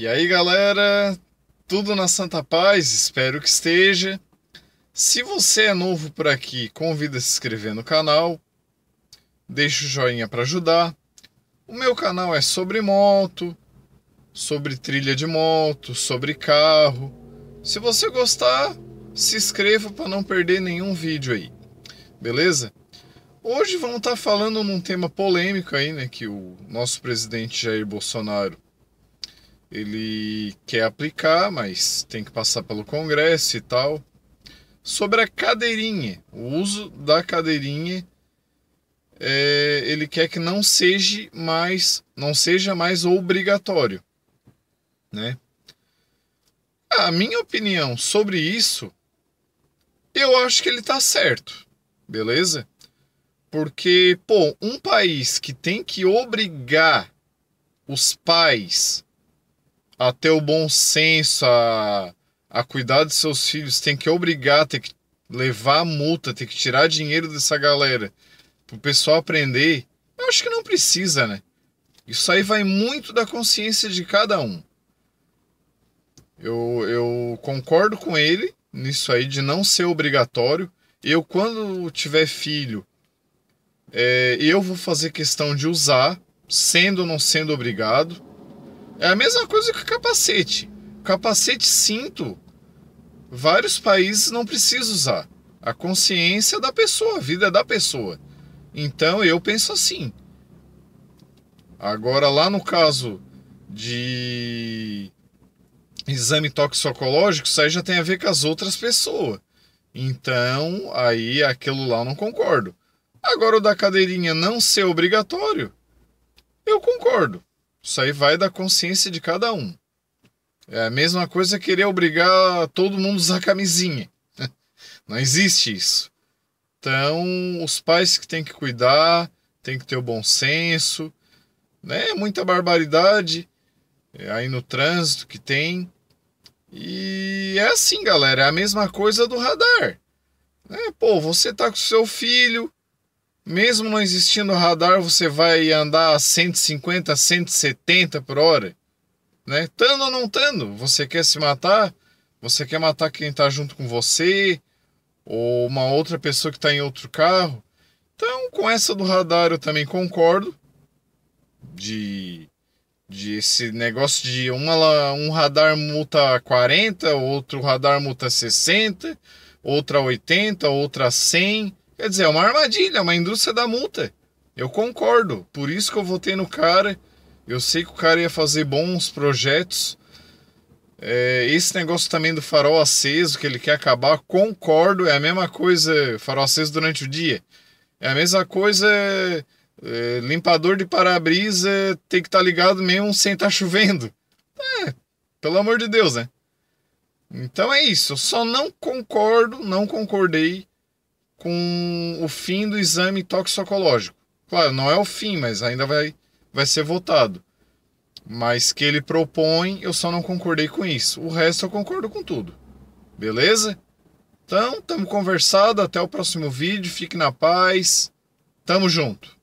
E aí, galera, tudo na Santa Paz? Espero que esteja. Se você é novo por aqui, convida a se inscrever no canal. Deixa o joinha para ajudar. O meu canal é sobre moto, sobre trilha de moto, sobre carro. Se você gostar, se inscreva para não perder nenhum vídeo aí. Beleza? Hoje vamos estar tá falando num tema polêmico aí, né, que o nosso presidente Jair Bolsonaro ele quer aplicar, mas tem que passar pelo Congresso e tal. Sobre a cadeirinha, o uso da cadeirinha, é, ele quer que não seja mais, não seja mais obrigatório, né? A minha opinião sobre isso, eu acho que ele tá certo, beleza? Porque, pô, um país que tem que obrigar os pais a ter o bom senso, a, a cuidar de seus filhos, tem que obrigar, tem que levar a multa, tem que tirar dinheiro dessa galera para o pessoal aprender, eu acho que não precisa, né? Isso aí vai muito da consciência de cada um. Eu, eu concordo com ele nisso aí de não ser obrigatório. Eu, quando tiver filho, é, eu vou fazer questão de usar, sendo ou não sendo obrigado. É a mesma coisa que o capacete. Capacete cinto, vários países não precisam usar. A consciência da pessoa, a vida da pessoa. Então eu penso assim. Agora, lá no caso de exame toxicológico, isso aí já tem a ver com as outras pessoas. Então, aí aquilo lá eu não concordo. Agora, o da cadeirinha não ser obrigatório, eu concordo. Isso aí vai da consciência de cada um. É a mesma coisa querer obrigar todo mundo a usar camisinha. Não existe isso. Então, os pais que têm que cuidar, têm que ter o bom senso, né? É muita barbaridade é, aí no trânsito que tem. E é assim, galera, é a mesma coisa do radar. Né? Pô, você tá com seu filho, mesmo não existindo radar, você vai andar a 150, 170 por hora. Né? Tando ou não tando, você quer se matar, você quer matar quem está junto com você, ou uma outra pessoa que está em outro carro. Então, com essa do radar eu também concordo. De, de esse negócio de uma, um radar multa 40, outro radar multa 60, outra 80, outra 100 Quer dizer, é uma armadilha, é uma indústria da multa. Eu concordo. Por isso que eu votei no cara. Eu sei que o cara ia fazer bons projetos. É, esse negócio também do farol aceso que ele quer acabar, concordo. É a mesma coisa, farol aceso durante o dia. É a mesma coisa, é, limpador de para-brisa tem que estar tá ligado mesmo sem estar tá chovendo. É, pelo amor de Deus, né? Então é isso. Eu só não concordo, não concordei com o fim do exame toxicológico. Claro, não é o fim, mas ainda vai, vai ser votado. Mas que ele propõe, eu só não concordei com isso. O resto eu concordo com tudo. Beleza? Então, tamo conversado. Até o próximo vídeo. Fique na paz. Tamo junto.